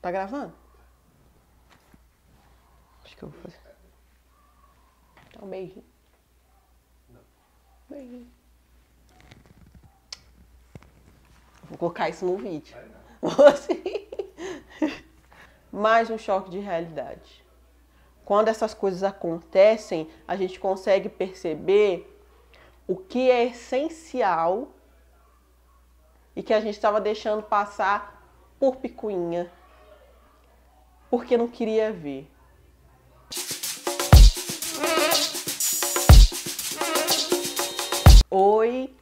Tá gravando? Acho que eu vou fazer. Dá tá um beijinho. Não. Beijinho. Vou colocar isso no vídeo. Mais um choque de realidade. Quando essas coisas acontecem, a gente consegue perceber o que é essencial e que a gente estava deixando passar por picuinha, porque não queria ver. Oi,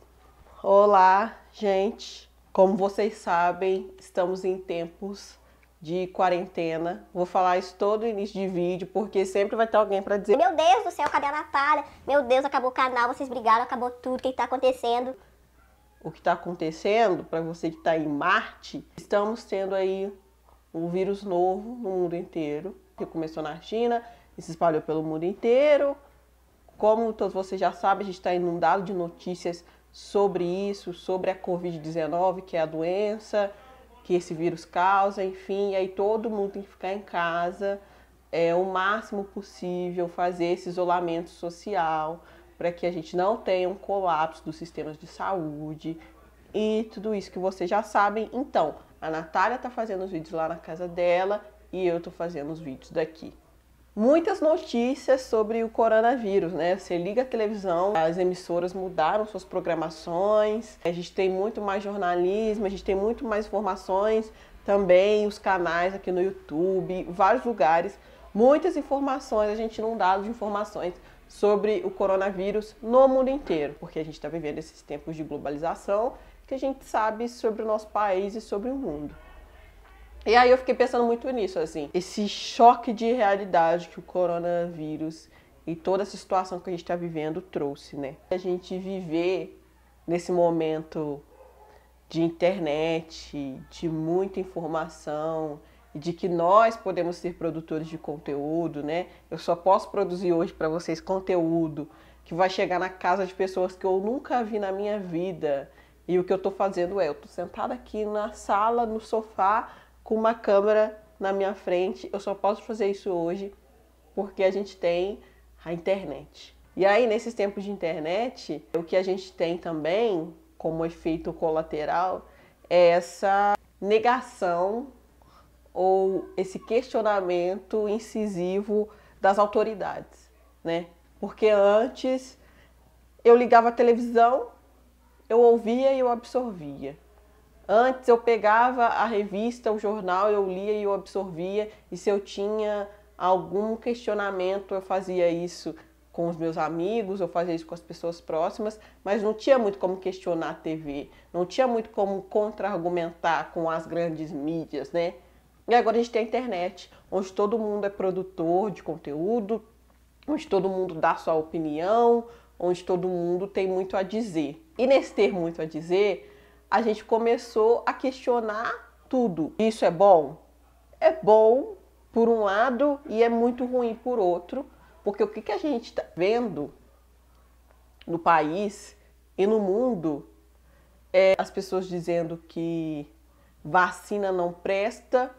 olá, gente. Como vocês sabem, estamos em tempos de quarentena. Vou falar isso todo início de vídeo, porque sempre vai ter alguém para dizer: Meu Deus do céu, cadê a Natália? Meu Deus, acabou o canal, vocês brigaram, acabou tudo, o que está acontecendo? O que está acontecendo, para você que está em Marte, estamos tendo aí um vírus novo no mundo inteiro, que começou na China e se espalhou pelo mundo inteiro. Como todos vocês já sabem, a gente está inundado de notícias sobre isso, sobre a Covid-19, que é a doença que esse vírus causa, enfim, e aí todo mundo tem que ficar em casa é, o máximo possível, fazer esse isolamento social, para que a gente não tenha um colapso dos sistemas de saúde e tudo isso que vocês já sabem. Então, a Natália tá fazendo os vídeos lá na casa dela e eu tô fazendo os vídeos daqui. Muitas notícias sobre o coronavírus, né? Você liga a televisão, as emissoras mudaram suas programações, a gente tem muito mais jornalismo, a gente tem muito mais informações, também os canais aqui no YouTube, vários lugares, muitas informações, a gente inundado de informações sobre o coronavírus no mundo inteiro, porque a gente está vivendo esses tempos de globalização que a gente sabe sobre o nosso país e sobre o mundo. E aí eu fiquei pensando muito nisso, assim, esse choque de realidade que o coronavírus e toda essa situação que a gente está vivendo trouxe, né? A gente viver nesse momento de internet, de muita informação, e de que nós podemos ser produtores de conteúdo, né? Eu só posso produzir hoje para vocês conteúdo que vai chegar na casa de pessoas que eu nunca vi na minha vida. E o que eu estou fazendo é, eu estou sentada aqui na sala, no sofá, com uma câmera na minha frente. Eu só posso fazer isso hoje porque a gente tem a internet. E aí, nesses tempos de internet, o que a gente tem também como efeito colateral é essa negação ou esse questionamento incisivo das autoridades, né? Porque antes eu ligava a televisão, eu ouvia e eu absorvia. Antes eu pegava a revista, o jornal, eu lia e eu absorvia, e se eu tinha algum questionamento, eu fazia isso com os meus amigos, eu fazia isso com as pessoas próximas, mas não tinha muito como questionar a TV, não tinha muito como contra-argumentar com as grandes mídias, né? E agora a gente tem a internet, onde todo mundo é produtor de conteúdo, onde todo mundo dá sua opinião, onde todo mundo tem muito a dizer. E nesse ter muito a dizer, a gente começou a questionar tudo. Isso é bom? É bom por um lado e é muito ruim por outro, porque o que, que a gente está vendo no país e no mundo é as pessoas dizendo que vacina não presta,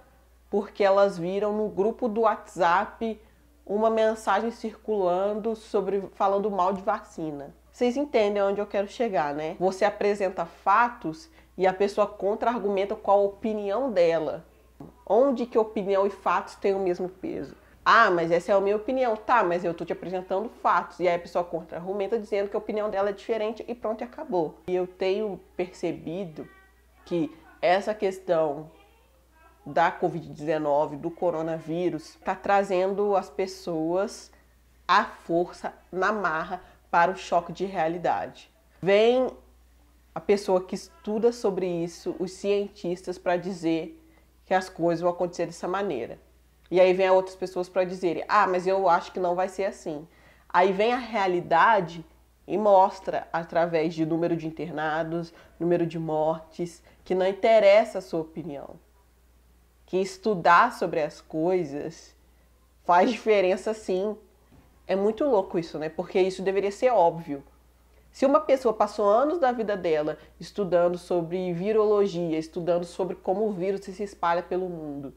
porque elas viram no grupo do WhatsApp uma mensagem circulando sobre falando mal de vacina. Vocês entendem onde eu quero chegar, né? Você apresenta fatos e a pessoa contra-argumenta com a opinião dela. Onde que opinião e fatos têm o mesmo peso? Ah, mas essa é a minha opinião. Tá, mas eu tô te apresentando fatos. E aí a pessoa contra-argumenta dizendo que a opinião dela é diferente e pronto, acabou. E eu tenho percebido que essa questão da Covid-19, do coronavírus, está trazendo as pessoas à força, na marra, para o choque de realidade. Vem a pessoa que estuda sobre isso, os cientistas, para dizer que as coisas vão acontecer dessa maneira. E aí vem outras pessoas para dizerem: ah, mas eu acho que não vai ser assim. Aí vem a realidade e mostra através de número de internados, número de mortes, que não interessa a sua opinião que estudar sobre as coisas faz diferença sim. É muito louco isso, né? Porque isso deveria ser óbvio. Se uma pessoa passou anos da vida dela estudando sobre virologia, estudando sobre como o vírus se espalha pelo mundo,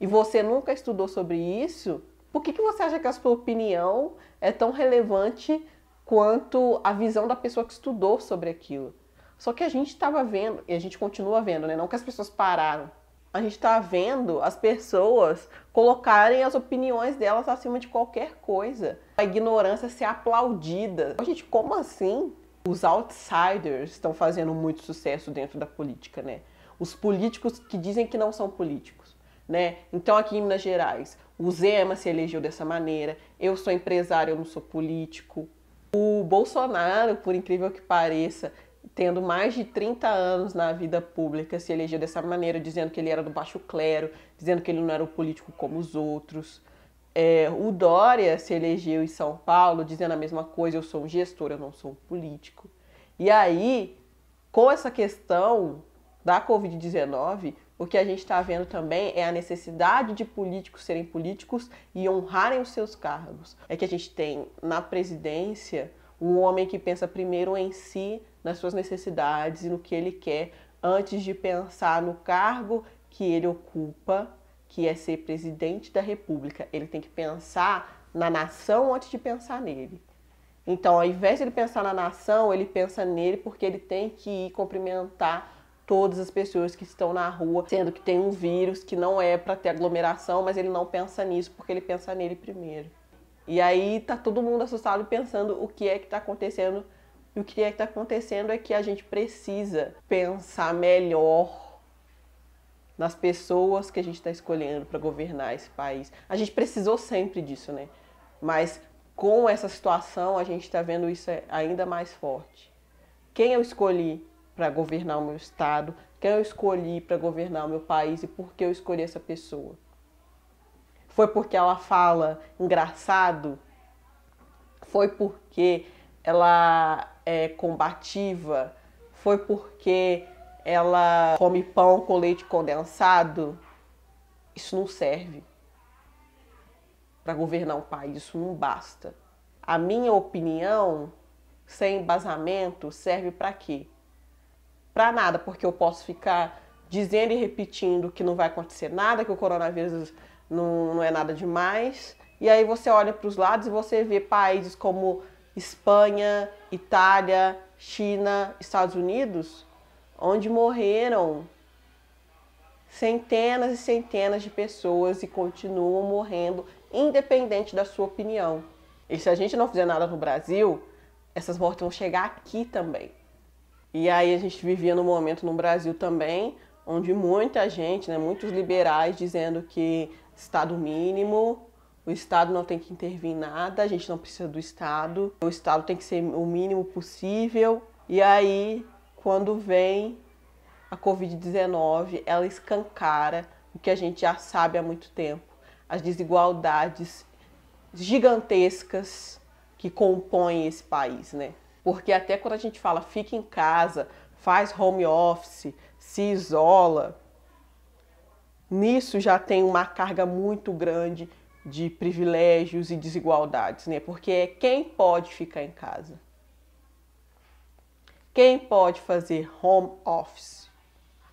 e você nunca estudou sobre isso, por que, que você acha que a sua opinião é tão relevante quanto a visão da pessoa que estudou sobre aquilo? Só que a gente estava vendo, e a gente continua vendo, né? Não que as pessoas pararam, a gente está vendo as pessoas colocarem as opiniões delas acima de qualquer coisa. A ignorância ser aplaudida. Então, gente, como assim? Os outsiders estão fazendo muito sucesso dentro da política, né? Os políticos que dizem que não são políticos, né? Então aqui em Minas Gerais, o Zema se elegeu dessa maneira, eu sou empresário, eu não sou político. O Bolsonaro, por incrível que pareça, tendo mais de 30 anos na vida pública, se elegeu dessa maneira, dizendo que ele era do baixo clero, dizendo que ele não era um político como os outros. É, o Dória se elegeu em São Paulo, dizendo a mesma coisa: eu sou um gestor, eu não sou um político. E aí, com essa questão da Covid-19, o que a gente está vendo também é a necessidade de políticos serem políticos e honrarem os seus cargos. É que a gente tem na presidência um homem que pensa primeiro em si, nas suas necessidades e no que ele quer, antes de pensar no cargo que ele ocupa, que é ser presidente da República. Ele tem que pensar na nação antes de pensar nele. Então, ao invés de ele pensar na nação, ele pensa nele porque ele tem que ir cumprimentar todas as pessoas que estão na rua, sendo que tem um vírus que não é para ter aglomeração, mas ele não pensa nisso porque ele pensa nele primeiro. E aí tá todo mundo assustado pensando o que é que tá acontecendo. E o que é que tá acontecendo é que a gente precisa pensar melhor nas pessoas que a gente está escolhendo para governar esse país. A gente precisou sempre disso, né? Mas com essa situação a gente está vendo isso ainda mais forte. Quem eu escolhi para governar o meu estado? Quem eu escolhi para governar o meu país e por que eu escolhi essa pessoa? Foi porque ela fala engraçado? Foi porque ela é combativa? Foi porque ela come pão com leite condensado? Isso não serve para governar um país, isso não basta. A minha opinião, sem embasamento, serve para quê? Para nada, porque eu posso ficar dizendo e repetindo que não vai acontecer nada, que o coronavírus não, não é nada demais. E aí você olha para os lados e você vê países como Espanha, Itália, China, Estados Unidos, onde morreram centenas e centenas de pessoas e continuam morrendo, independente da sua opinião. E se a gente não fizer nada no Brasil, essas mortes vão chegar aqui também. E aí a gente vivia num momento no Brasil também onde muita gente, né, muitos liberais dizendo que Estado mínimo, o Estado não tem que intervir em nada, a gente não precisa do Estado, o Estado tem que ser o mínimo possível. E aí, quando vem a Covid-19, ela escancara o que a gente já sabe há muito tempo: as desigualdades gigantescas que compõem esse país, né? Porque até quando a gente fala fica em casa, faz home office, se isola, nisso já tem uma carga muito grande de privilégios e desigualdades, né? Porque é quem pode ficar em casa. Quem pode fazer home office?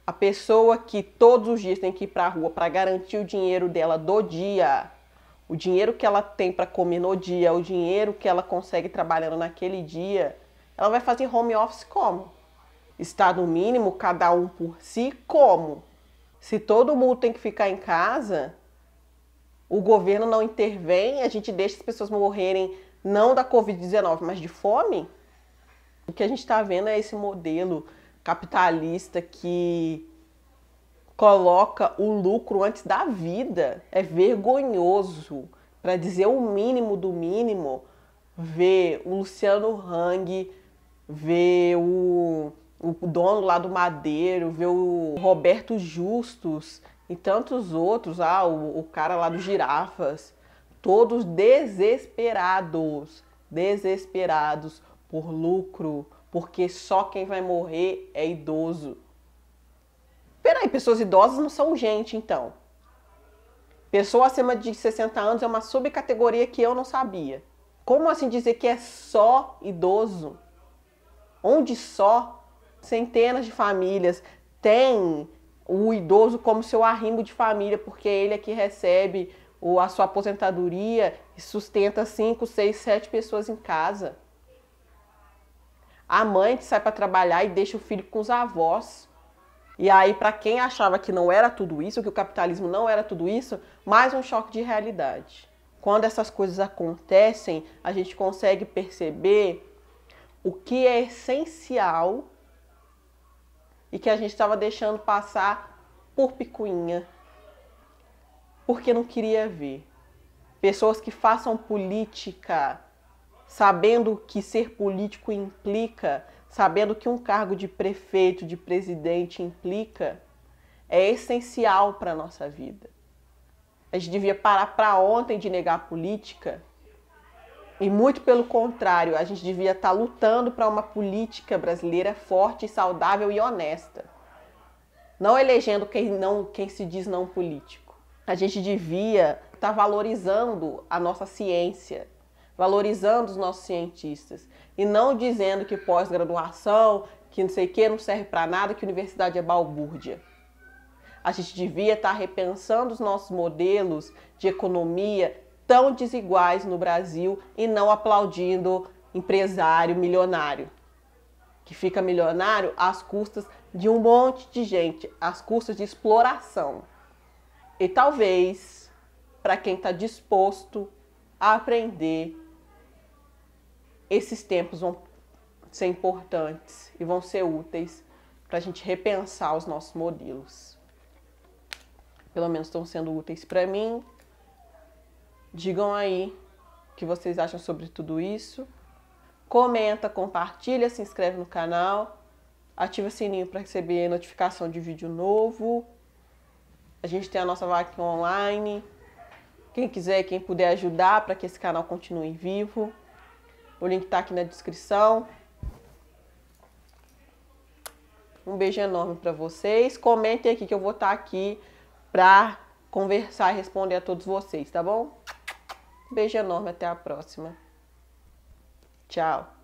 A pessoa que todos os dias tem que ir para a rua para garantir o dinheiro dela do dia, o dinheiro que ela tem para comer no dia, o dinheiro que ela consegue trabalhando naquele dia, ela vai fazer home office como? Estado mínimo, cada um por si, como? Se todo mundo tem que ficar em casa, o governo não intervém, a gente deixa as pessoas morrerem não da Covid-19, mas de fome. O que a gente está vendo é esse modelo capitalista que coloca o lucro antes da vida. É vergonhoso, para dizer o mínimo do mínimo, ver o Luciano Hang, ver o o dono lá do Madeiro, ver o Roberto Justus e tantos outros, ah, o, o cara lá dos Girafas, todos desesperados, desesperados por lucro, porque só quem vai morrer é idoso. Peraí, pessoas idosas não são gente, então. Pessoa acima de 60 anos é uma subcategoria que eu não sabia. Como assim dizer que é só idoso? Onde só Centenas de famílias têm o idoso como seu arrimo de família, porque ele é que recebe a sua aposentadoria e sustenta cinco, seis, sete pessoas em casa. A mãe que sai para trabalhar e deixa o filho com os avós. E aí, para quem achava que não era tudo isso, que o capitalismo não era tudo isso, mais um choque de realidade. Quando essas coisas acontecem, a gente consegue perceber o que é essencial e que a gente estava deixando passar por picuinha, porque não queria ver. Pessoas que façam política sabendo que ser político implica, sabendo que um cargo de prefeito, de presidente implica, é essencial para a nossa vida. A gente devia parar para ontem de negar política e muito pelo contrário, a gente devia estar tá lutando para uma política brasileira forte, saudável e honesta. Não elegendo quem, não, quem se diz não político. A gente devia estar tá valorizando a nossa ciência, valorizando os nossos cientistas. E não dizendo que pós-graduação, que não sei o que, não serve para nada, que universidade é balbúrdia. A gente devia estar tá repensando os nossos modelos de economia, tão desiguais no Brasil e não aplaudindo empresário milionário que fica milionário às custas de um monte de gente, às custas de exploração. E talvez para quem está disposto a aprender, esses tempos vão ser importantes e vão ser úteis para a gente repensar os nossos modelos. Pelo menos estão sendo úteis para mim Digam aí o que vocês acham sobre tudo isso. Comenta, compartilha, se inscreve no canal, ativa o sininho para receber notificação de vídeo novo. A gente tem a nossa vaquinha online. Quem quiser, quem puder ajudar para que esse canal continue vivo. O link está aqui na descrição. Um beijo enorme para vocês. Comentem aqui que eu vou estar tá aqui para conversar e responder a todos vocês, tá bom? Beijo enorme, até a próxima. Tchau.